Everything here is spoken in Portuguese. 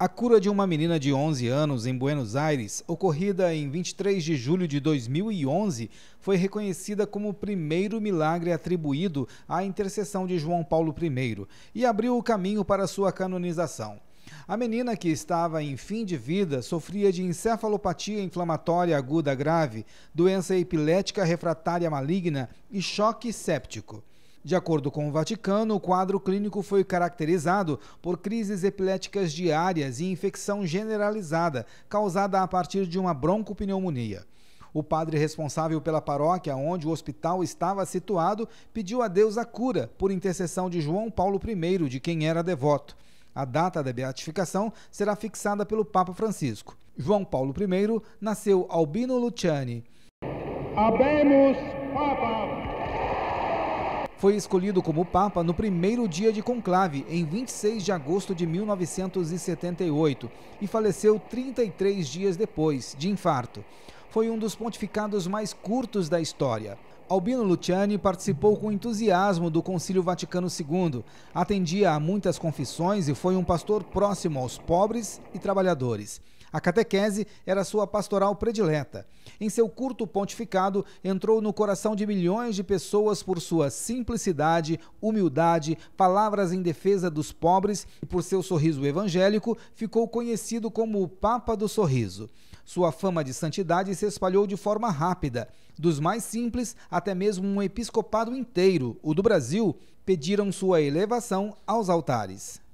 A cura de uma menina de 11 anos em Buenos Aires, ocorrida em 23 de julho de 2011, foi reconhecida como o primeiro milagre atribuído à intercessão de João Paulo I e abriu o caminho para sua canonização. A menina que estava em fim de vida sofria de encefalopatia inflamatória aguda grave, doença epilética refratária maligna e choque séptico. De acordo com o Vaticano, o quadro clínico foi caracterizado por crises epiléticas diárias e infecção generalizada, causada a partir de uma broncopneumonia. O padre responsável pela paróquia onde o hospital estava situado pediu a Deus a cura por intercessão de João Paulo I, de quem era devoto. A data da beatificação será fixada pelo Papa Francisco. João Paulo I nasceu Albino Luciani. Abemos Papa! foi escolhido como Papa no primeiro dia de conclave, em 26 de agosto de 1978, e faleceu 33 dias depois, de infarto. Foi um dos pontificados mais curtos da história. Albino Luciani participou com entusiasmo do Concílio Vaticano II, atendia a muitas confissões e foi um pastor próximo aos pobres e trabalhadores. A catequese era sua pastoral predileta. Em seu curto pontificado, entrou no coração de milhões de pessoas por sua simplicidade, humildade, palavras em defesa dos pobres e por seu sorriso evangélico, ficou conhecido como o Papa do Sorriso. Sua fama de santidade se espalhou de forma rápida. Dos mais simples até mesmo um episcopado inteiro, o do Brasil, pediram sua elevação aos altares.